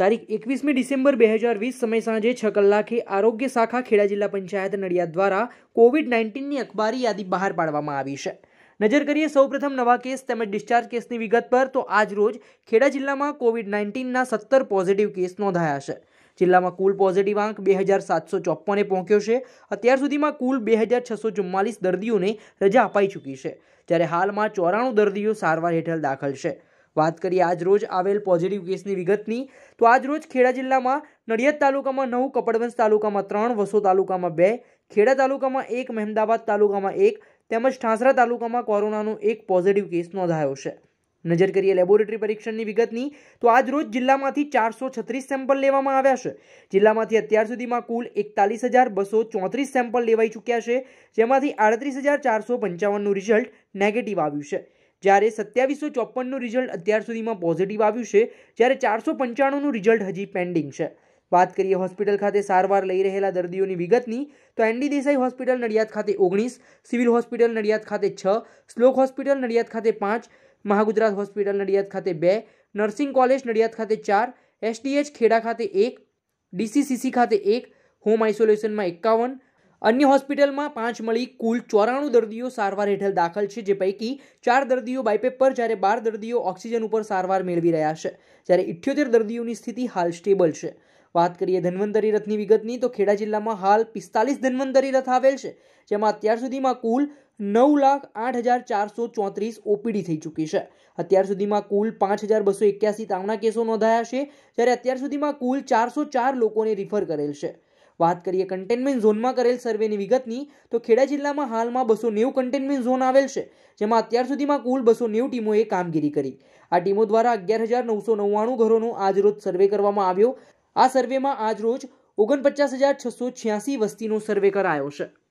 તારીખ એકવીસમી ડિસેમ્બર બે હજાર વીસ સમય સાંજે છ કલાકે આરોગ્ય શાખા ખેડા જિલ્લા પંચાયત નડિયાદ દ્વારા કોવિડ નાઇન્ટીનની અખબારી યાદી બહાર પાડવામાં આવી છે નજર કરીએ સૌપ્રથમ નવા કેસ તેમજ ડિસ્ચાર્જ કેસની વિગત પર તો આજ રોજ ખેડા જિલ્લામાં કોવિડ નાઇન્ટીનના સત્તર પોઝિટિવ કેસ નોંધાયા છે જિલ્લામાં કુલ પોઝિટિવ આંક બે હજાર સાતસો ચોપ્પને પહોંચ્યો છે અત્યાર સુધીમાં કુલ બે હજાર છસો ચુમ્માલીસ દર્દીઓને રજા અપાઈ ચૂકી છે જ્યારે હાલમાં ચોરાણું દર્દીઓ સારવાર હેઠળ દાખલ છે વાત કરીએ આજ રોજ આવેલ પોઝિટિવ કેસની વિગતની તો આજ રોજ ખેડા જિલ્લામાં નડિયાદ તાલુકામાં નવ કપડવંશ તાલુકામાં ત્રણ વસો તાલુકામાં બે ખેડા તાલુકામાં એક મહેમદાબાદ તાલુકામાં એક તેમજ ઠાંસરા તાલુકામાં કોરોનાનો એક પોઝિટિવ કેસ નોંધાયો છે નજર કરીએ લેબોરેટરી પરીક્ષણની વિગતની તો આજ રોજ જિલ્લામાંથી ચારસો છત્રીસ સેમ્પલ લેવામાં આવ્યા છે જિલ્લામાંથી અત્યાર સુધીમાં કુલ એકતાલીસ હજાર બસો ચોત્રીસ સેમ્પલ લેવાઈ ચૂક્યા છે જેમાંથી આડત્રીસ હજાર ચારસો પંચાવનનું રિઝલ્ટ નેગેટિવ આવ્યું છે જ્યારે સત્યાવીસો ચોપનનું રિઝલ્ટ અત્યાર સુધીમાં પોઝિટિવ આવ્યું છે જ્યારે ચારસો પંચાણુંનું રિઝલ્ટ હજી પેન્ડિંગ છે વાત કરીએ હોસ્પિટલ ખાતે સારવાર લઈ રહેલા દર્દીઓની વિગતની તો એનડી દેસાઈ હોસ્પિટલ નડિયાદ ખાતે ઓગણીસ સિવિલ હોસ્પિટલ નડિયાદ ખાતે છ સ્લોક હોસ્પિટલ નડિયાદ ખાતે પાંચ મહાગુજરાત હોસ્પિટલ નડિયાદ ખાતે બે નર્સિંગ કોલેજ નડિયાદ ખાતે ચાર એસડીએચ ખેડા ખાતે એક ડીસીસીસી ખાતે એક હોમ આઇસોલેશનમાં એકાવન અન્ય હોસ્પિટલમાં પાંચ મળી કુલ ચોરાણું દર્દીઓ સારવાર હેઠળ દાખલ છે જે પૈકી ચાર દર્દીઓ બાયપેપર જ્યારે બાર દર્દીઓ ઓક્સિજન ઉપર સારવાર મેળવી રહ્યા છે જ્યારે ઇઠ્યોતેર દર્દીઓની સ્થિતિ હાલ સ્ટેબલ છે વાત કરીએ ધન્વંતરી રથની વિગતની તો ખેડા જિલ્લામાં હાલ પિસ્તાલીસ ધન્વંતરી રથ આવેલ છે જેમાં અત્યાર સુધીમાં કુલ નવ લાખ આઠ હજાર ચારસો ચોત્રીસ ઓપીડી થઈ ચૂકી છે અત્યાર સુધીમાં કુલ પાંચ હજાર બસો એક્યાસી તાવના કેસો નોંધાયા છે જ્યારે અત્યાર સુધીમાં કુલ ચારસો ચાર લોકોને રિફર કરેલ છે વાત કરીએ કન્ટેનમેન્ટ ઝોનમાં કરેલ સર્વેની વિગતની તો ખેડા જિલ્લામાં હાલમાં બસો નેવું કન્ટેનમેન્ટ ઝોન આવેલ છે જેમાં અત્યાર સુધીમાં કુલ બસો નેવું ટીમોએ કામગીરી કરી આ ટીમો દ્વારા અગિયાર હજાર નવસો નવ્વાણું ઘરોનો આજરોજ સર્વે કરવામાં આવ્યો આ સર્વેમાં આજરોજ ઓગણપચાસ હજાર છસો છ્યાસી વસ્તીનો સર્વે કરાયો છે